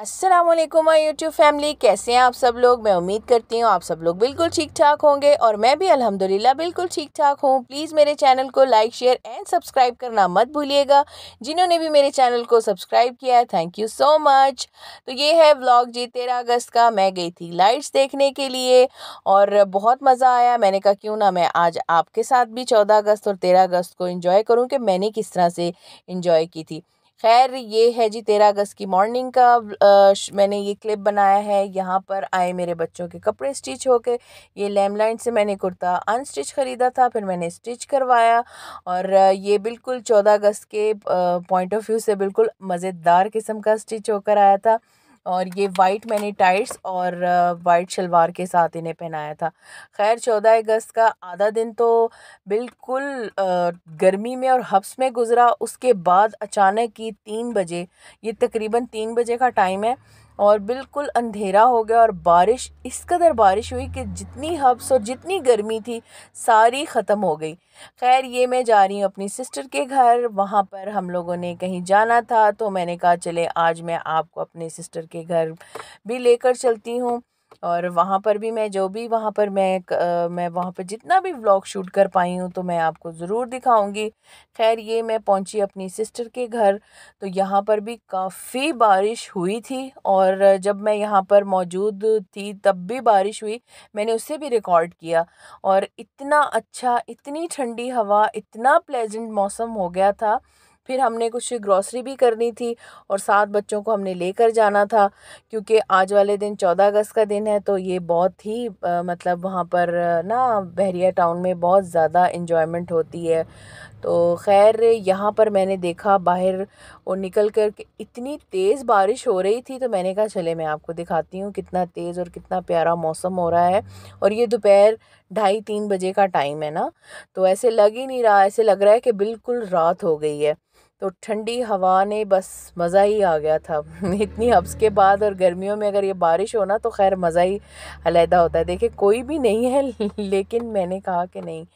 Aslam my YouTube family कैसे हैं आप सब लोग मैं उम्मीद करती हूँ आप सब लोग बिल्कुल ठीक ठाक होंगे और मैं भी अल्हम्दुलिल्लाह बिल्कुल ठीक ठाक हूँ प्लीज़ मेरे चैनल को लाइक शेयर एंड सब्सक्राइब करना मत भूलिएगा जिन्होंने भी मेरे चैनल को सब्सक्राइब किया है थैंक यू सो मच तो ये है ब्लॉग जी तेरह अगस्त का मैं गई थी लाइट्स देखने के लिए और बहुत मज़ा आया मैंने कहा क्यों ना मैं आज आपके साथ भी चौदह अगस्त और तेरह अगस्त को इन्जॉय करूँ कि मैंने किस तरह से इन्जॉय की थी खैर ये है जी तेरह अगस्त की मॉर्निंग का आ, मैंने ये क्लिप बनाया है यहाँ पर आए मेरे बच्चों के कपड़े स्टिच हो के ये लाइन से मैंने कुर्ता अनस्टिच ख़रीदा था फिर मैंने स्टिच करवाया और ये बिल्कुल चौदह अगस्त के पॉइंट ऑफ व्यू से बिल्कुल मज़ेदार किस्म का स्टिच होकर आया था और ये वाइट मैंने टाइट्स और वाइट uh, शलवार के साथ इन्हें पहनाया था खैर चौदह अगस्त का आधा दिन तो बिल्कुल uh, गर्मी में और हफ्स में गुज़रा उसके बाद अचानक ही तीन बजे ये तकरीबन तीन बजे का टाइम है और बिल्कुल अंधेरा हो गया और बारिश इस कदर बारिश हुई कि जितनी हब्स और जितनी गर्मी थी सारी ख़त्म हो गई खैर ये मैं जा रही हूँ अपनी सिस्टर के घर वहाँ पर हम लोगों ने कहीं जाना था तो मैंने कहा चले आज मैं आपको अपने सिस्टर के घर भी लेकर चलती हूँ और वहाँ पर भी मैं जो भी वहाँ पर मैं क, मैं वहाँ पर जितना भी व्लॉग शूट कर पाई हूँ तो मैं आपको ज़रूर दिखाऊंगी खैर ये मैं पहुँची अपनी सिस्टर के घर तो यहाँ पर भी काफ़ी बारिश हुई थी और जब मैं यहाँ पर मौजूद थी तब भी बारिश हुई मैंने उसे भी रिकॉर्ड किया और इतना अच्छा इतनी ठंडी हवा इतना प्लेजेंट मौसम हो गया था फिर हमने कुछ ग्रॉसरी भी करनी थी और सात बच्चों को हमने लेकर जाना था क्योंकि आज वाले दिन चौदह अगस्त का दिन है तो ये बहुत ही आ, मतलब वहाँ पर ना बहरिया टाउन में बहुत ज़्यादा इन्जॉयमेंट होती है तो खैर यहाँ पर मैंने देखा बाहर और निकल कर के इतनी तेज़ बारिश हो रही थी तो मैंने कहा चले मैं आपको दिखाती हूँ कितना तेज़ और कितना प्यारा मौसम हो रहा है और ये दोपहर ढाई तीन बजे का टाइम है ना तो ऐसे लग ही नहीं रहा ऐसे लग रहा है कि बिल्कुल रात हो गई है तो ठंडी हवा ने बस मज़ा ही आ गया था इतनी हब्स के बाद और गर्मियों में अगर ये बारिश हो ना तो खैर मज़ा ही अलहदा होता है देखिए कोई भी नहीं है लेकिन मैंने कहा कि नहीं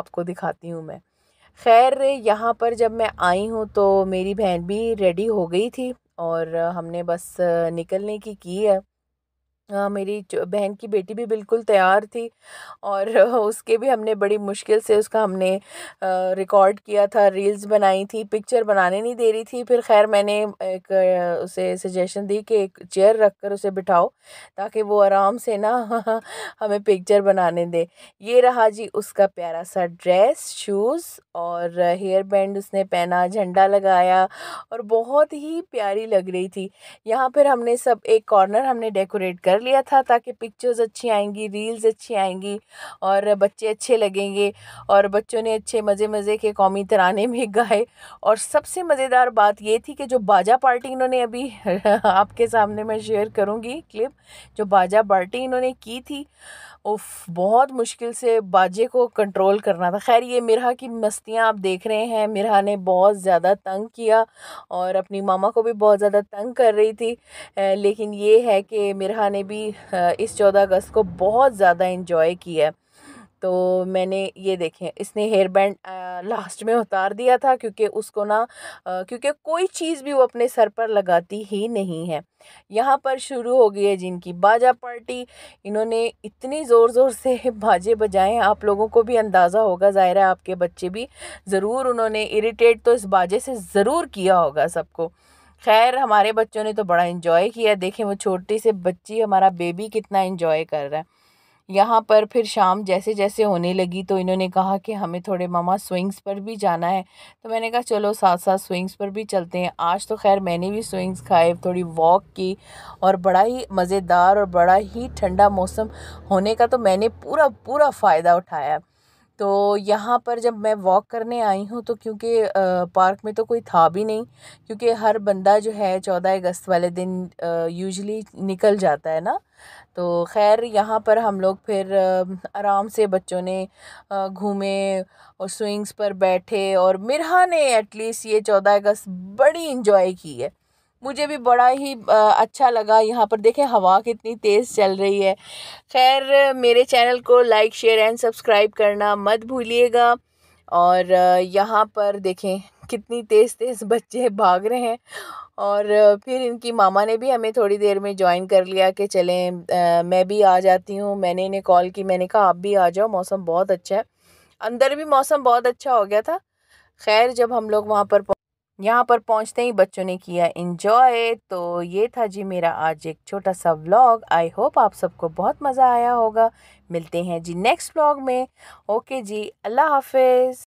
आपको दिखाती हूँ मैं खैर यहाँ पर जब मैं आई हूँ तो मेरी बहन भी रेडी हो गई थी और हमने बस निकलने की की है मेरी बहन की बेटी भी बिल्कुल तैयार थी और उसके भी हमने बड़ी मुश्किल से उसका हमने रिकॉर्ड किया था रील्स बनाई थी पिक्चर बनाने नहीं दे रही थी फिर खैर मैंने एक उसे सजेशन दी कि एक चेयर रख कर उसे बिठाओ ताकि वो आराम से ना हमें पिक्चर बनाने दे ये रहा जी उसका प्यारा सा ड्रेस शूज़ और हेयर बैंड उसने पहना झंडा लगाया और बहुत ही प्यारी लग रही थी यहाँ पर हमने सब एक कॉर्नर हमने डेकोरेट कर कर लिया था ताकि पिक्चर्स अच्छी आएंगी रील्स अच्छी आएंगी और बच्चे अच्छे लगेंगे और बच्चों ने अच्छे मज़े मज़े के कौमी तराने में गाए और सबसे मज़ेदार बात ये थी कि जो बाजा पार्टी इन्होंने अभी आपके सामने मैं शेयर करूँगी क्लिप जो बाजा पार्टी इन्होंने की थी उफ बहुत मुश्किल से बाजे को कंट्रोल करना था खैर ये मिरहा की मस्तियाँ आप देख रहे हैं मिरहा ने बहुत ज़्यादा तंग किया और अपनी मामा को भी बहुत ज़्यादा तंग कर रही थी लेकिन ये है कि मिरहा ने भी इस चौदह अगस्त को बहुत ज़्यादा इंजॉय किया तो मैंने ये देखें इसने हेयर बैंड लास्ट में उतार दिया था क्योंकि उसको ना क्योंकि कोई चीज़ भी वो अपने सर पर लगाती ही नहीं है यहाँ पर शुरू हो गई है जिनकी बाजा पार्टी इन्होंने इतनी ज़ोर ज़ोर से बाजे बजाए आप लोगों को भी अंदाज़ा होगा ज़ाहिर है आपके बच्चे भी ज़रूर उन्होंने इरीटेट तो इस बाजे से ज़रूर किया होगा सबको खैर हमारे बच्चों ने तो बड़ा इन्जॉय किया देखें वो छोटी से बच्ची हमारा बेबी कितना इन्जॉय कर रहा है यहाँ पर फिर शाम जैसे जैसे होने लगी तो इन्होंने कहा कि हमें थोड़े मामा स्विंग्स पर भी जाना है तो मैंने कहा चलो साथ साथ स्विंग्स पर भी चलते हैं आज तो खैर मैंने भी स्विंग्स खाए थोड़ी वॉक की और बड़ा ही मज़ेदार और बड़ा ही ठंडा मौसम होने का तो मैंने पूरा पूरा फ़ायदा उठाया तो यहाँ पर जब मैं वॉक करने आई हूँ तो क्योंकि पार्क में तो कोई था भी नहीं क्योंकि हर बंदा जो है चौदह अगस्त वाले दिन यूजली निकल जाता है ना तो खैर यहाँ पर हम लोग फिर आराम से बच्चों ने घूमे और स्विंग्स पर बैठे और मिरहा ने एटलीस्ट ये चौदह अगस्त बड़ी इन्जॉय की है मुझे भी बड़ा ही अच्छा लगा यहाँ पर देखें हवा कितनी तेज़ चल रही है खैर मेरे चैनल को लाइक शेयर एंड सब्सक्राइब करना मत भूलिएगा और यहाँ पर देखें कितनी तेज़ तेज़ बच्चे भाग रहे हैं और फिर इनकी मामा ने भी हमें थोड़ी देर में ज्वाइन कर लिया कि चलें मैं भी आ जाती हूँ मैंने इन्हें कॉल की मैंने कहा आप भी आ जाओ मौसम बहुत अच्छा है अंदर भी मौसम बहुत अच्छा हो गया था खैर जब हम लोग वहाँ पर यहाँ पर पहुँचते ही बच्चों ने किया इन्जॉय तो ये था जी मेरा आज एक छोटा सा व्लॉग आई होप आप सबको बहुत मज़ा आया होगा मिलते हैं जी नेक्स्ट व्लॉग में ओके जी अल्लाह हाफिज़